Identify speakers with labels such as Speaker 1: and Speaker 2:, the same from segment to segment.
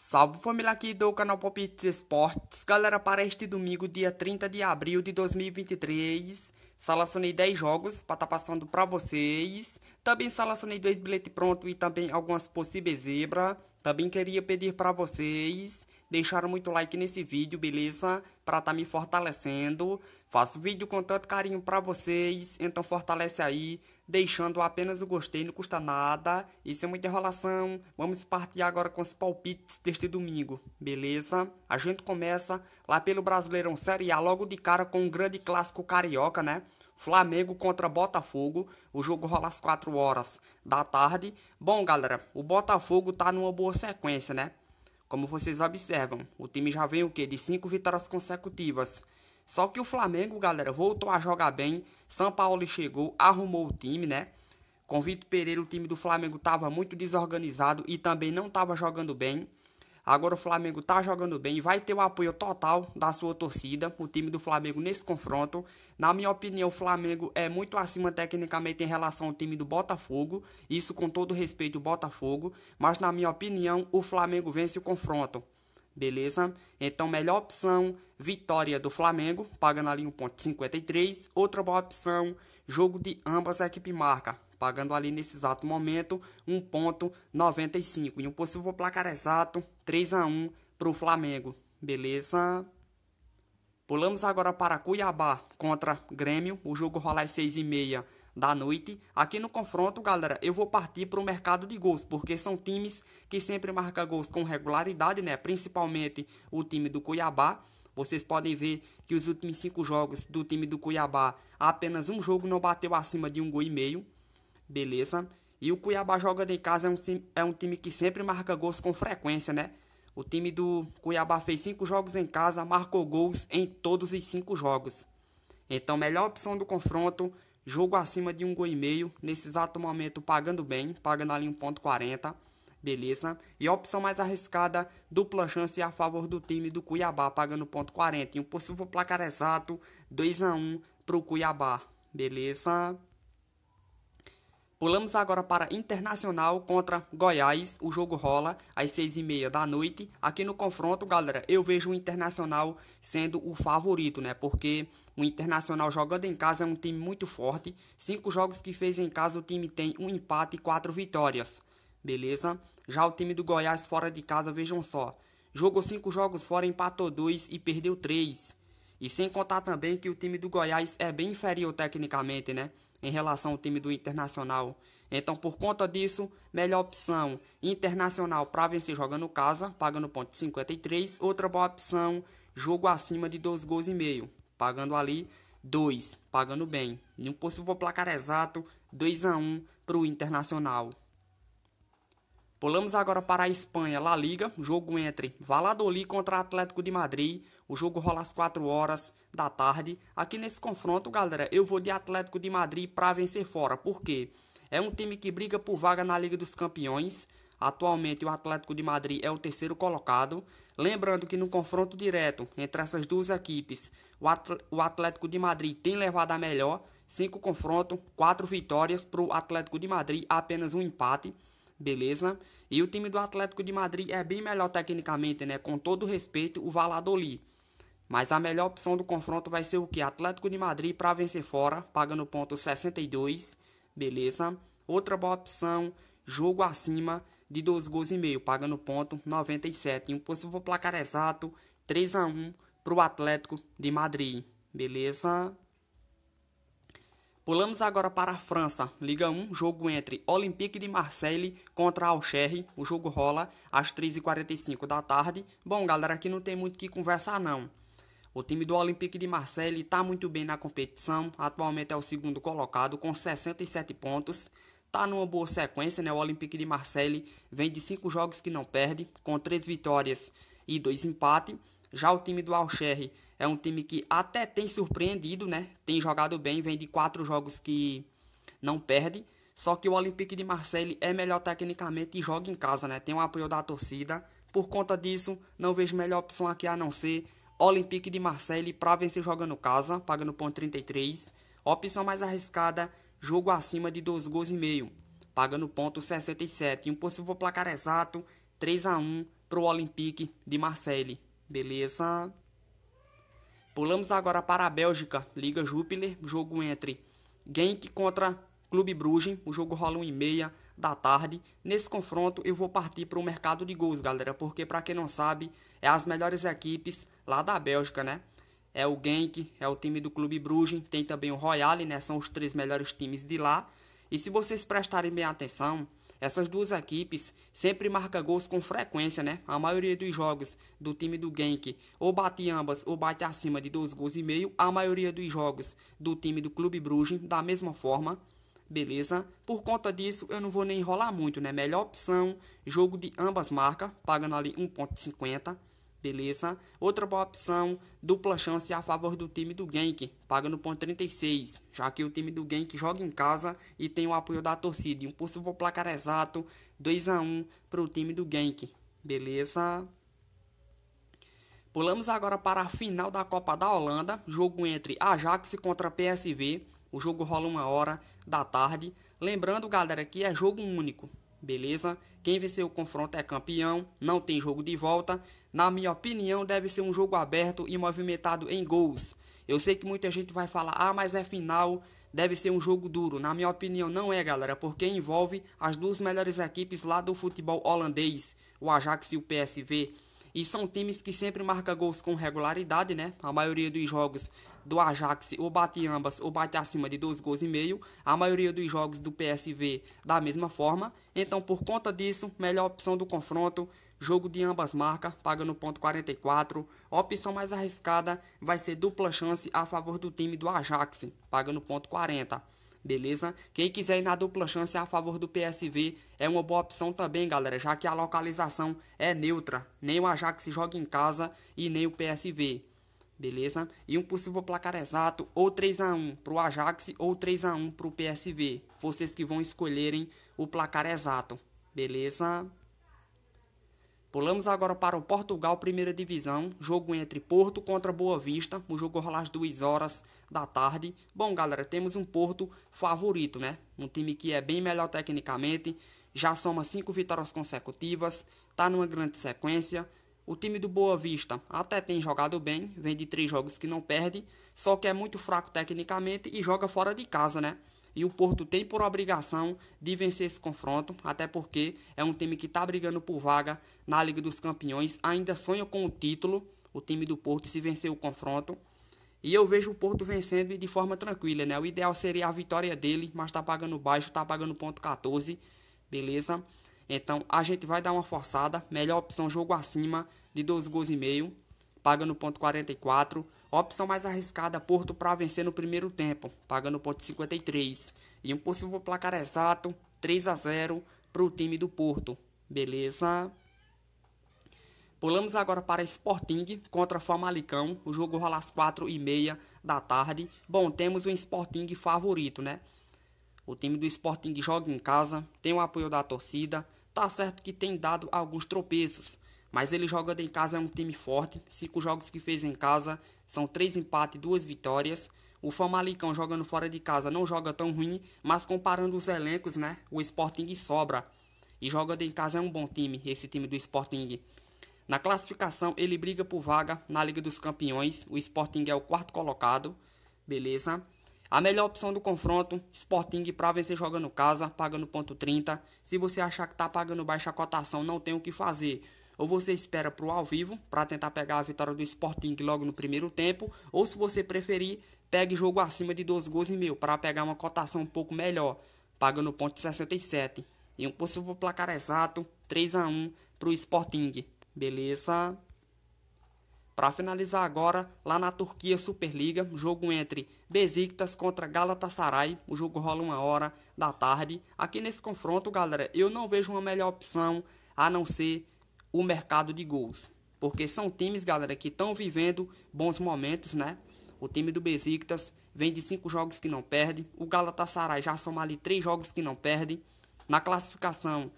Speaker 1: Salve família aqui do canal Pop Esportes. Galera, para este domingo, dia 30 de abril de 2023, Salacionei 10 jogos para estar tá passando para vocês. Também salacionei dois bilhetes pronto e também algumas possíveis zebra. Também queria pedir para vocês deixaram muito like nesse vídeo, beleza? Pra tá me fortalecendo. Faço vídeo com tanto carinho pra vocês, então fortalece aí, deixando apenas o gostei, não custa nada. Isso é muita enrolação. Vamos partir agora com os palpites deste domingo, beleza? A gente começa lá pelo Brasileirão Série A, logo de cara com um grande clássico carioca, né? Flamengo contra Botafogo. O jogo rola às 4 horas da tarde. Bom, galera, o Botafogo tá numa boa sequência, né? Como vocês observam, o time já vem o quê? De cinco vitórias consecutivas. Só que o Flamengo, galera, voltou a jogar bem. São Paulo chegou, arrumou o time, né? Com Vitor Pereira, o time do Flamengo estava muito desorganizado e também não estava jogando bem. Agora o Flamengo está jogando bem, vai ter o apoio total da sua torcida, o time do Flamengo nesse confronto. Na minha opinião, o Flamengo é muito acima tecnicamente em relação ao time do Botafogo, isso com todo respeito ao Botafogo, mas na minha opinião, o Flamengo vence o confronto. Beleza? Então, melhor opção, vitória do Flamengo, pagando ali 1.53. Outra boa opção, jogo de ambas a equipe marca, pagando ali nesse exato momento 1.95. E um possível placar exato, 3 a 1 para o Flamengo. Beleza? Pulamos agora para Cuiabá contra Grêmio. O jogo rola às seis e meia da noite. Aqui no confronto, galera, eu vou partir para o mercado de gols, porque são times que sempre marcam gols com regularidade, né? Principalmente o time do Cuiabá. Vocês podem ver que os últimos cinco jogos do time do Cuiabá, apenas um jogo não bateu acima de um gol e meio. Beleza? E o Cuiabá jogando em casa é um, é um time que sempre marca gols com frequência, né? O time do Cuiabá fez cinco jogos em casa, marcou gols em todos os cinco jogos. Então, melhor opção do confronto, jogo acima de um gol e meio, nesse exato momento pagando bem, pagando ali 1.40, beleza? E a opção mais arriscada, dupla chance a favor do time do Cuiabá, pagando 1.40. E um possível placar exato, 2 a 1 para o Cuiabá, beleza? Pulamos agora para Internacional contra Goiás. O jogo rola às seis e meia da noite. Aqui no confronto, galera, eu vejo o Internacional sendo o favorito, né? Porque o Internacional jogando em casa é um time muito forte. Cinco jogos que fez em casa, o time tem um empate e quatro vitórias. Beleza? Já o time do Goiás fora de casa, vejam só. Jogou cinco jogos fora, empatou dois e perdeu três. E sem contar também que o time do Goiás é bem inferior tecnicamente, né? em relação ao time do Internacional. Então, por conta disso, melhor opção Internacional para vencer jogando casa, pagando ponto 53. Outra boa opção, jogo acima de 2 gols e meio, pagando ali 2, pagando bem. E um possível placar exato, 2 a 1 para o Internacional. Pulamos agora para a Espanha, La Liga, jogo entre Valladolid contra Atlético de Madrid. O jogo rola às 4 horas da tarde. Aqui nesse confronto, galera, eu vou de Atlético de Madrid para vencer fora. Por quê? É um time que briga por vaga na Liga dos Campeões. Atualmente, o Atlético de Madrid é o terceiro colocado. Lembrando que no confronto direto entre essas duas equipes, o Atlético de Madrid tem levado a melhor. Cinco confrontos, quatro vitórias para o Atlético de Madrid, apenas um empate. Beleza? E o time do Atlético de Madrid é bem melhor tecnicamente, né? Com todo respeito, o Valladolid. Mas a melhor opção do confronto vai ser o que? Atlético de Madrid para vencer fora, pagando ponto 62, beleza? Outra boa opção, jogo acima de 2 gols e meio, pagando ponto 97. um possível placar exato, 3 a 1 para o Atlético de Madrid, beleza? Pulamos agora para a França, Liga 1, jogo entre Olympique de Marseille contra Alcher. O jogo rola às 3h45 da tarde. Bom, galera, aqui não tem muito o que conversar não. O time do Olympique de Marseille está muito bem na competição, atualmente é o segundo colocado com 67 pontos. Está numa boa sequência, né? O Olympique de Marseille vem de 5 jogos que não perde, com 3 vitórias e 2 empates. Já o time do Alcher é um time que até tem surpreendido, né? Tem jogado bem, vem de 4 jogos que não perde. Só que o Olympique de Marseille é melhor tecnicamente e joga em casa, né? Tem o apoio da torcida. Por conta disso, não vejo melhor opção aqui a não ser Olympique de Marseille para vencer jogando casa, pagando ponto 33. Opção mais arriscada, jogo acima de 2 gols e meio, pagando ponto 67. E um possível placar exato, 3 a 1 para o Olympique de Marseille. Beleza? Pulamos agora para a Bélgica, Liga Júpiter, jogo entre Genk contra Clube Bruges, o jogo rola 1 e meia, da tarde. Nesse confronto eu vou partir para o mercado de gols, galera, porque para quem não sabe, é as melhores equipes lá da Bélgica, né? É o Genk, é o time do Clube Bruges, tem também o Royale, né? São os três melhores times de lá. E se vocês prestarem bem atenção, essas duas equipes sempre marcam gols com frequência, né? A maioria dos jogos do time do Genk ou bate ambas ou bate acima de dois gols e meio. A maioria dos jogos do time do Clube Bruges, da mesma forma beleza? Por conta disso, eu não vou nem enrolar muito, né? Melhor opção, jogo de ambas marcas, pagando ali 1.50, beleza? Outra boa opção, dupla chance a favor do time do Genk, pagando 1.36, já que o time do Genk joga em casa e tem o apoio da torcida. E um possível placar exato, 2 a 1 para o time do Genk, beleza? Pulamos agora para a final da Copa da Holanda, jogo entre Ajax contra PSV, o jogo rola uma hora da tarde. Lembrando, galera, que é jogo único, beleza? Quem vencer o confronto é campeão, não tem jogo de volta. Na minha opinião, deve ser um jogo aberto e movimentado em gols. Eu sei que muita gente vai falar, ah, mas é final, deve ser um jogo duro. Na minha opinião, não é, galera, porque envolve as duas melhores equipes lá do futebol holandês, o Ajax e o PSV. E são times que sempre marcam gols com regularidade, né? A maioria dos jogos do Ajax ou bate ambas ou bate acima de 12 gols e meio. A maioria dos jogos do PSV da mesma forma. Então, por conta disso, melhor opção do confronto. Jogo de ambas marcas, paga no ponto 44. A opção mais arriscada vai ser dupla chance a favor do time do Ajax, paga no ponto 40 beleza? Quem quiser ir na dupla chance a favor do PSV é uma boa opção também, galera, já que a localização é neutra. Nem o Ajax joga em casa e nem o PSV beleza? E um possível placar exato ou 3 a 1 para o Ajax ou 3 a 1 para o PSV. Vocês que vão escolherem o placar exato, beleza? Pulamos agora para o Portugal Primeira Divisão, jogo entre Porto contra Boa Vista, o jogo rolar às 2 horas da tarde. Bom, galera, temos um Porto favorito, né? Um time que é bem melhor tecnicamente, já soma 5 vitórias consecutivas, tá numa grande sequência, o time do Boa Vista até tem jogado bem, vem de três jogos que não perde, só que é muito fraco tecnicamente e joga fora de casa, né? E o Porto tem por obrigação de vencer esse confronto, até porque é um time que está brigando por vaga na Liga dos Campeões, ainda sonha com o título, o time do Porto, se vencer o confronto. E eu vejo o Porto vencendo de forma tranquila, né? O ideal seria a vitória dele, mas tá pagando baixo, tá pagando ponto 14, beleza? Então a gente vai dar uma forçada. Melhor opção jogo acima de 12 gols e meio. Paga no ponto 44. Opção mais arriscada, Porto para vencer no primeiro tempo, pagando ponto 53. E um possível placar exato, 3 a 0 para o time do Porto. Beleza? Pulamos agora para Sporting contra Famalicão. O jogo rola às 4 e meia da tarde. Bom, temos um Sporting favorito, né? O time do Sporting joga em casa, tem o apoio da torcida. Tá certo que tem dado alguns tropeços, mas ele jogando em casa é um time forte. Cinco jogos que fez em casa são três empates e duas vitórias. O Famalicão jogando fora de casa não joga tão ruim, mas comparando os elencos, né? O Sporting sobra. E jogando em casa é um bom time, esse time do Sporting. Na classificação, ele briga por vaga na Liga dos Campeões. O Sporting é o quarto colocado, beleza? A melhor opção do confronto, Sporting para vencer jogando casa, pagando ponto 30. Se você achar que tá pagando baixa cotação, não tem o que fazer. Ou você espera pro ao vivo para tentar pegar a vitória do Sporting logo no primeiro tempo, ou se você preferir, pegue jogo acima de 2 gols e meio para pegar uma cotação um pouco melhor, pagando ponto 67. E um possível placar exato, 3 a 1 pro Sporting. Beleza? Para finalizar agora, lá na Turquia Superliga, jogo entre Besiktas contra Galatasaray, o jogo rola uma hora da tarde. Aqui nesse confronto, galera, eu não vejo uma melhor opção a não ser o mercado de gols. Porque são times, galera, que estão vivendo bons momentos, né? O time do Besiktas vem de cinco jogos que não perde. O Galatasaray já soma ali três jogos que não perde. Na classificação,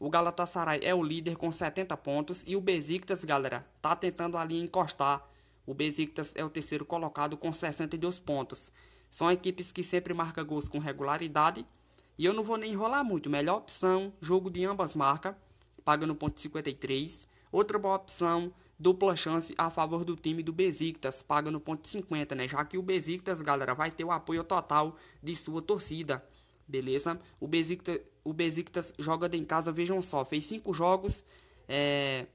Speaker 1: o Galatasaray é o líder com 70 pontos e o Besiktas, galera, tá tentando ali encostar. O Besiktas é o terceiro colocado com 62 pontos. São equipes que sempre marcam gols com regularidade. E eu não vou nem enrolar muito. Melhor opção, jogo de ambas marcas, paga no ponto 53. Outra boa opção, dupla chance a favor do time do Besiktas, paga no ponto 50, né? Já que o Besiktas, galera, vai ter o apoio total de sua torcida, beleza? O Besiktas o Besiktas dentro em casa, vejam só, fez cinco jogos. É,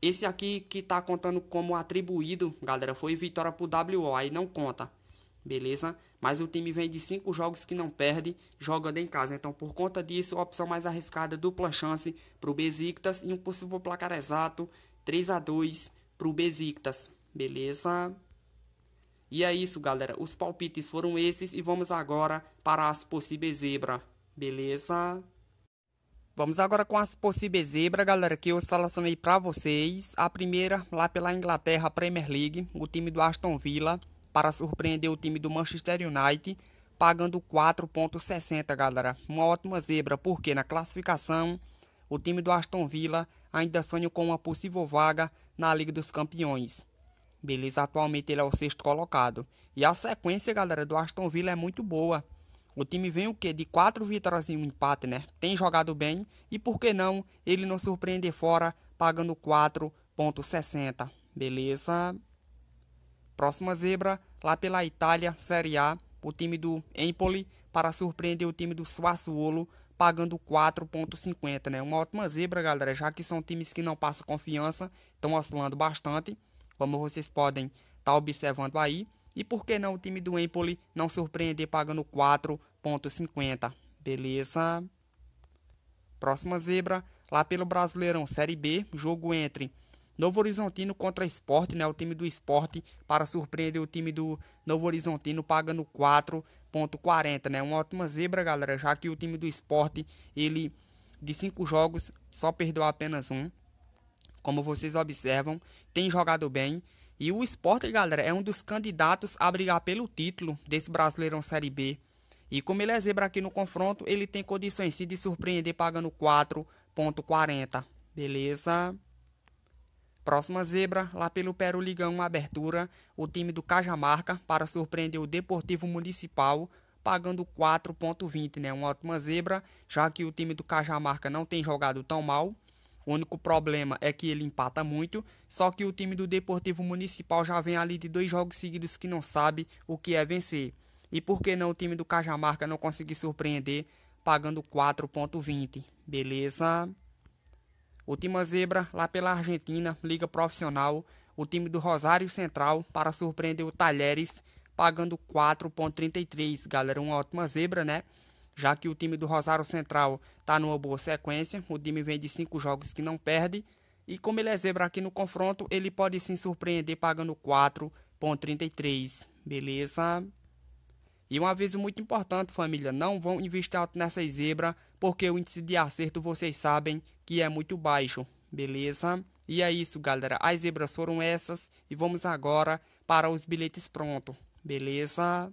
Speaker 1: esse aqui que tá contando como atribuído, galera, foi vitória pro WO, aí não conta, beleza? Mas o time vem de cinco jogos que não perde, joga dentro em casa. Então, por conta disso, a opção mais arriscada, dupla chance pro Besiktas e um possível placar exato, 3 a 2 pro Besiktas, beleza? E é isso, galera. Os palpites foram esses e vamos agora para as possíveis zebras. Beleza? Vamos agora com as possíveis zebras, galera, que eu selecionei para vocês. A primeira, lá pela Inglaterra Premier League, o time do Aston Villa, para surpreender o time do Manchester United, pagando 4.60, galera. Uma ótima zebra, porque na classificação, o time do Aston Villa ainda sonha com uma possível vaga na Liga dos Campeões. Beleza, atualmente ele é o sexto colocado. E a sequência, galera, do Aston Villa é muito boa. O time vem o quê? De quatro vitórias e um empate, né? Tem jogado bem e por que não ele não surpreender fora pagando 4.60, beleza? Próxima zebra lá pela Itália, Série A, o time do Empoli para surpreender o time do Sassuolo pagando 4.50, né? Uma ótima zebra, galera, já que são times que não passam confiança, estão oscilando bastante, como vocês podem estar tá observando aí. E por que não o time do Empoli não surpreender pagando 4 4,50. Beleza? Próxima zebra, lá pelo Brasileirão Série B, jogo entre Novo Horizontino contra Esporte, né? O time do Esporte para surpreender o time do Novo Horizontino pagando 4.40, né? Uma ótima zebra, galera, já que o time do Esporte, ele de cinco jogos só perdeu apenas um. Como vocês observam, tem jogado bem. E o Esporte, galera, é um dos candidatos a brigar pelo título desse Brasileirão Série B. E como ele é zebra aqui no confronto, ele tem condições sim de surpreender pagando 4.40, beleza? Próxima zebra, lá pelo Peru Ligão, uma Abertura, o time do Cajamarca para surpreender o Deportivo Municipal pagando 4.20, né? Uma ótima zebra, já que o time do Cajamarca não tem jogado tão mal. O único problema é que ele empata muito, só que o time do Deportivo Municipal já vem ali de dois jogos seguidos que não sabe o que é vencer. E por que não o time do Cajamarca não conseguir surpreender pagando 4.20, beleza? O time Zebra lá pela Argentina, liga profissional, o time do Rosário Central para surpreender o Talheres pagando 4.33, galera, uma ótima zebra, né? Já que o time do Rosário Central tá numa boa sequência, o time vem de 5 jogos que não perde, e como ele é zebra aqui no confronto, ele pode se surpreender pagando 4.33, beleza? E um aviso muito importante, família, não vão investir alto nessa zebra, porque o índice de acerto vocês sabem que é muito baixo, beleza? E é isso, galera, as zebras foram essas e vamos agora para os bilhetes pronto, beleza?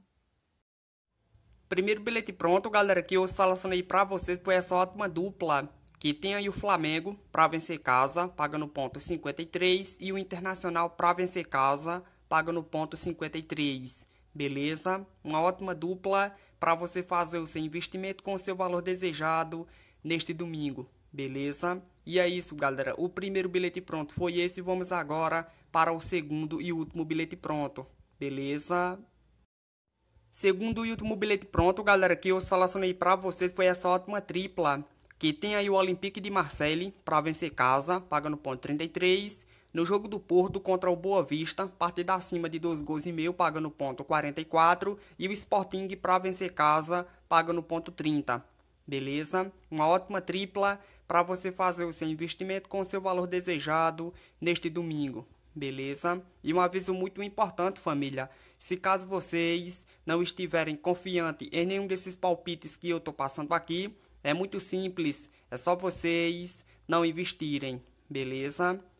Speaker 1: Primeiro bilhete pronto, galera, que eu selecionei para vocês foi essa ótima dupla, que tem aí o Flamengo para vencer casa, pagando ponto 53, e o Internacional para vencer casa, pagando ponto 53. Beleza? Uma ótima dupla para você fazer o seu investimento com o seu valor desejado neste domingo. Beleza? E é isso, galera. O primeiro bilhete pronto foi esse. Vamos agora para o segundo e último bilhete pronto. Beleza? Segundo e último bilhete pronto, galera, que eu selecionei para vocês foi essa ótima tripla. Que tem aí o Olympique de Marseille para vencer casa, pagando ponto 33. No jogo do Porto contra o Boa Vista, partida acima de 2 gols e meio, pagando ponto 44, e o Sporting para vencer casa, pagando ponto 30. Beleza? Uma ótima tripla para você fazer o seu investimento com o seu valor desejado neste domingo. Beleza? E um aviso muito importante, família. Se caso vocês não estiverem confiantes em nenhum desses palpites que eu tô passando aqui, é muito simples, é só vocês não investirem, beleza?